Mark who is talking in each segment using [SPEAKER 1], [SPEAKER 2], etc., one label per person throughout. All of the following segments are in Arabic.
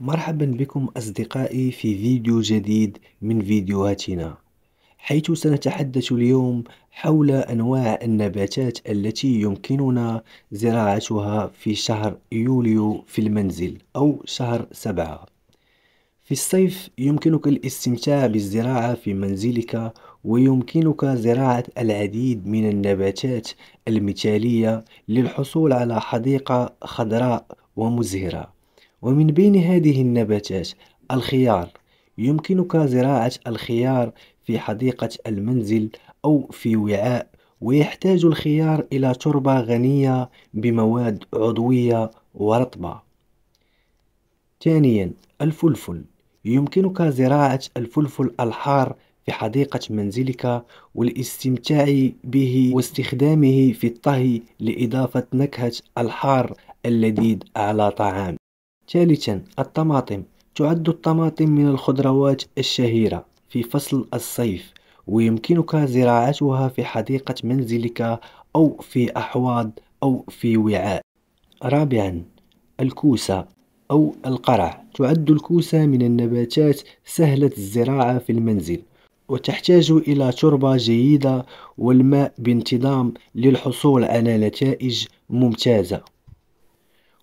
[SPEAKER 1] مرحبا بكم أصدقائي في فيديو جديد من فيديوهاتنا حيث سنتحدث اليوم حول أنواع النباتات التي يمكننا زراعتها في شهر يوليو في المنزل أو شهر سبعة في الصيف يمكنك الاستمتاع بالزراعة في منزلك ويمكنك زراعة العديد من النباتات المثالية للحصول على حديقة خضراء ومزهرة ومن بين هذه النباتات الخيار يمكنك زراعة الخيار في حديقة المنزل أو في وعاء ويحتاج الخيار إلى تربة غنية بمواد عضوية ورطبة ثانيا الفلفل يمكنك زراعة الفلفل الحار في حديقة منزلك والاستمتاع به واستخدامه في الطهي لإضافة نكهة الحار اللذيذ على طعامك ثالثا الطماطم تعد الطماطم من الخضروات الشهيرة في فصل الصيف ويمكنك زراعتها في حديقة منزلك أو في أحواض أو في وعاء رابعا الكوسة أو القرع تعد الكوسة من النباتات سهلة الزراعة في المنزل وتحتاج إلى تربة جيدة والماء بانتظام للحصول على نتائج ممتازة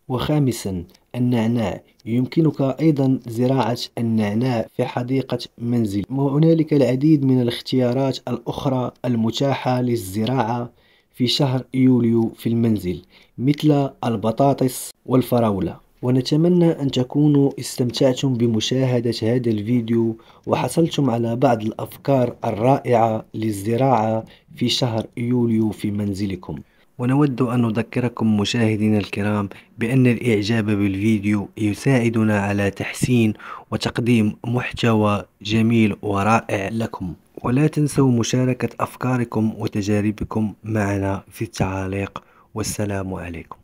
[SPEAKER 1] وخامسا النعناع يمكنك أيضا زراعة النعناع في حديقة منزل وهنالك العديد من الاختيارات الأخرى المتاحة للزراعة في شهر يوليو في المنزل مثل البطاطس والفراولة ونتمنى أن تكونوا استمتعتم بمشاهدة هذا الفيديو وحصلتم على بعض الأفكار الرائعة للزراعة في شهر يوليو في منزلكم ونود أن نذكركم مشاهدينا الكرام بأن الإعجاب بالفيديو يساعدنا على تحسين وتقديم محتوى جميل ورائع لكم ولا تنسوا مشاركة أفكاركم وتجاربكم معنا في التعاليق والسلام عليكم